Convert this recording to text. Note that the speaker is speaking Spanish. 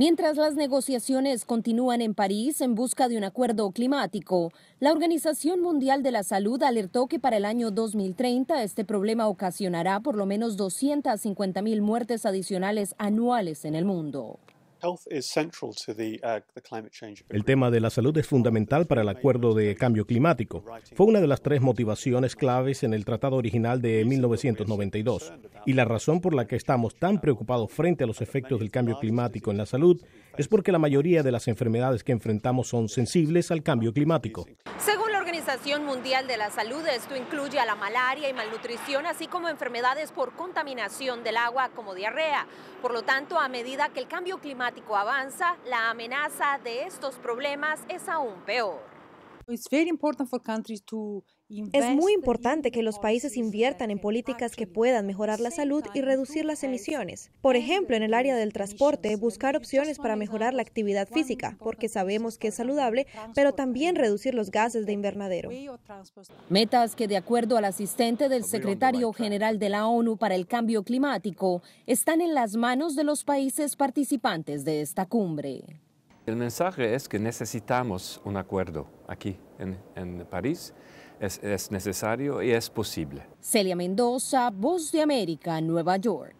Mientras las negociaciones continúan en París en busca de un acuerdo climático, la Organización Mundial de la Salud alertó que para el año 2030 este problema ocasionará por lo menos 250.000 muertes adicionales anuales en el mundo. Uh, el tema de la salud es fundamental para el acuerdo de cambio climático. Fue una de las tres motivaciones claves en el tratado original de 1992 y la razón por la que estamos tan preocupados frente a los efectos del cambio climático en la salud es porque la mayoría de las enfermedades que enfrentamos son sensibles al cambio climático. Según la Organización Mundial de la Salud, esto incluye a la malaria y malnutrición, así como enfermedades por contaminación del agua como diarrea. Por lo tanto, a medida que el cambio climático avanza, la amenaza de estos problemas es aún peor. Es muy importante que los países inviertan en políticas que puedan mejorar la salud y reducir las emisiones. Por ejemplo, en el área del transporte, buscar opciones para mejorar la actividad física, porque sabemos que es saludable, pero también reducir los gases de invernadero. Metas que, de acuerdo al asistente del secretario general de la ONU para el Cambio Climático, están en las manos de los países participantes de esta cumbre. El mensaje es que necesitamos un acuerdo aquí en, París. Es, es necesario y es posible. Celia Mendoza, Voz de América, Nueva York.